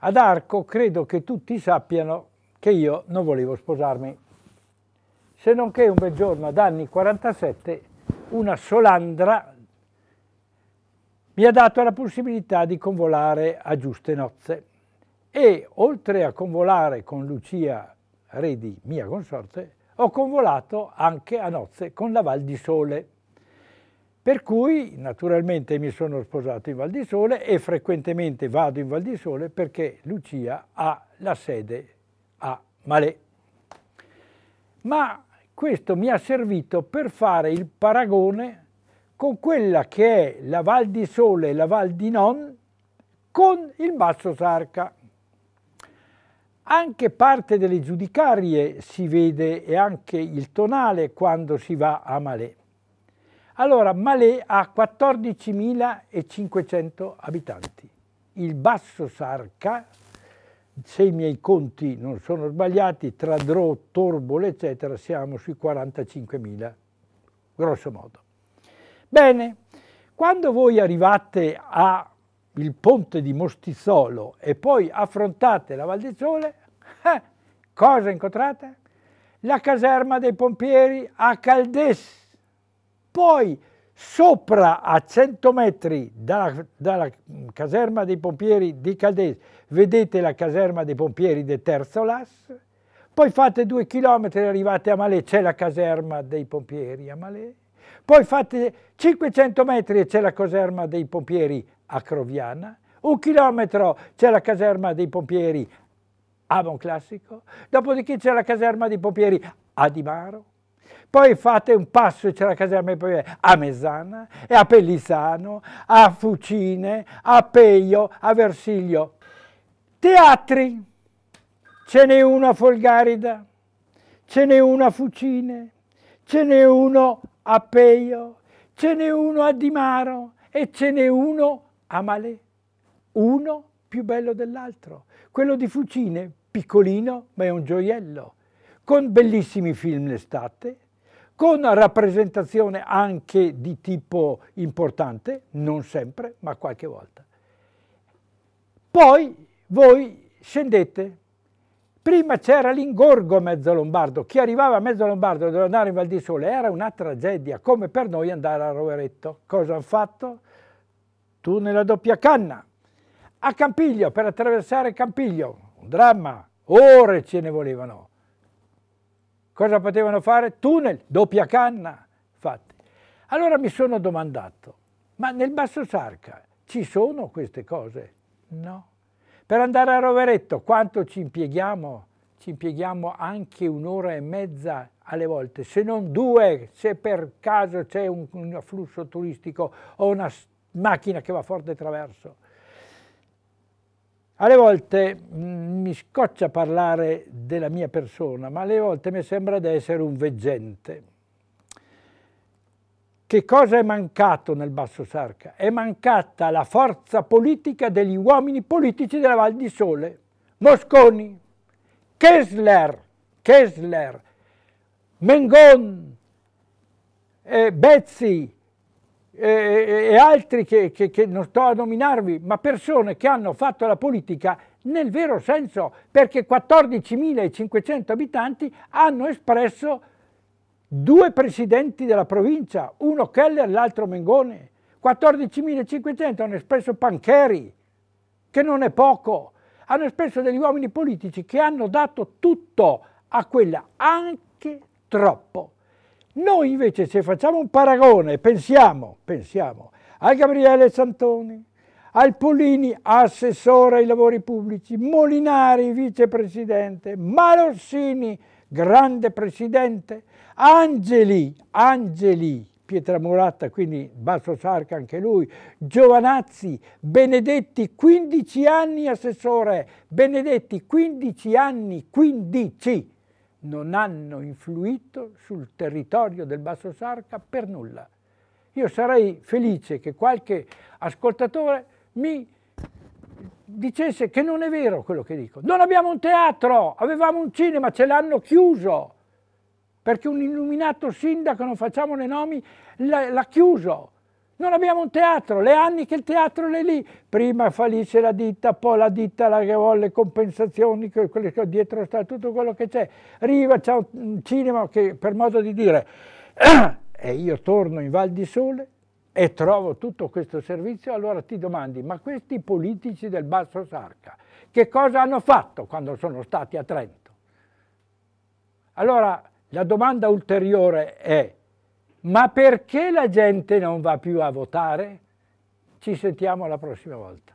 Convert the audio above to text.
Ad Arco credo che tutti sappiano che io non volevo sposarmi, se non che un bel giorno ad anni 47 una solandra mi ha dato la possibilità di convolare a giuste nozze e oltre a convolare con Lucia Redi, mia consorte, ho convolato anche a nozze con la Val di Sole. Per cui naturalmente mi sono sposato in Val di Sole e frequentemente vado in Val di Sole perché Lucia ha la sede a Malè. Ma questo mi ha servito per fare il paragone con quella che è la Val di Sole e la Val di Non con il Basso Sarca. Anche parte delle giudicarie si vede e anche il tonale quando si va a Malè. Allora, Malé ha 14.500 abitanti. Il Basso Sarca, se i miei conti non sono sbagliati, tra Drò, Torbole, eccetera, siamo sui 45.000, grosso modo. Bene, quando voi arrivate al ponte di Mostizzolo e poi affrontate la Val di Sole, eh, cosa incontrate? La caserma dei pompieri a Caldes poi sopra a 100 metri dalla, dalla caserma dei pompieri di Caldese vedete la caserma dei pompieri di Terzolas, poi fate due chilometri e arrivate a Malé, c'è la caserma dei pompieri a Malé, poi fate 500 metri e c'è la caserma dei pompieri a Croviana, un chilometro c'è la caserma dei pompieri a Monclassico, dopodiché c'è la caserma dei pompieri a Di Maro, poi fate un passo, c'è la caserma di Pavia, a Mezzana, e a Pellisano, a Fucine, a Peio, a Versiglio. Teatri, ce n'è uno a Folgarida, ce n'è uno a Fucine, ce n'è uno a Peio, ce n'è uno a Dimaro e ce n'è uno a Malè. Uno più bello dell'altro. Quello di Fucine, piccolino, ma è un gioiello con bellissimi film l'estate, con rappresentazione anche di tipo importante, non sempre, ma qualche volta. Poi voi scendete. Prima c'era l'ingorgo a Mezzo Lombardo. Chi arrivava a Mezzo Lombardo doveva andare in Val di Sole. Era una tragedia, come per noi andare a Roveretto. Cosa hanno fatto? Tu nella doppia canna. A Campiglio, per attraversare Campiglio, un dramma, ore ce ne volevano. Cosa potevano fare? Tunnel, doppia canna fatti. Allora mi sono domandato, ma nel Basso Sarca ci sono queste cose? No. Per andare a Roveretto quanto ci impieghiamo? Ci impieghiamo anche un'ora e mezza alle volte, se non due, se per caso c'è un, un afflusso turistico o una macchina che va forte traverso. Alle volte mh, mm, mi scoccia parlare della mia persona, ma alle volte mi sembra di essere un veggente. Che cosa è mancato nel Basso Sarca? È mancata la forza politica degli uomini politici della Val di Sole. Mosconi, Kessler, Kessler Mengon, eh, Bezzi, e, e altri che, che, che non sto a nominarvi, ma persone che hanno fatto la politica nel vero senso, perché 14.500 abitanti hanno espresso due presidenti della provincia, uno Keller e l'altro Mengone. 14.500 hanno espresso Pancheri, che non è poco. Hanno espresso degli uomini politici che hanno dato tutto a quella, anche troppo. Noi invece se facciamo un paragone, pensiamo, pensiamo a Gabriele Santoni, al Polini, assessore ai lavori pubblici, Molinari, vicepresidente, Marossini, grande presidente, Angeli, Angeli, Pietra Pietramurata, quindi Basso Sarca anche lui, Giovanazzi, Benedetti, 15 anni assessore, Benedetti, 15 anni, 15, non hanno influito sul territorio del Basso Sarca per nulla. Io sarei felice che qualche ascoltatore mi dicesse che non è vero quello che dico. Non abbiamo un teatro, avevamo un cinema, ce l'hanno chiuso, perché un illuminato sindaco, non facciamo le nomi, l'ha chiuso. Non abbiamo un teatro, le anni che il teatro è lì. Prima fallisce la ditta, poi la ditta la che vuole compensazioni, quelle che dietro sta tutto quello che c'è. Riva c'è un cinema che, per modo di dire, e io torno in Val di Sole e trovo tutto questo servizio, allora ti domandi, ma questi politici del Basso Sarca che cosa hanno fatto quando sono stati a Trento? Allora la domanda ulteriore è, ma perché la gente non va più a votare? Ci sentiamo la prossima volta.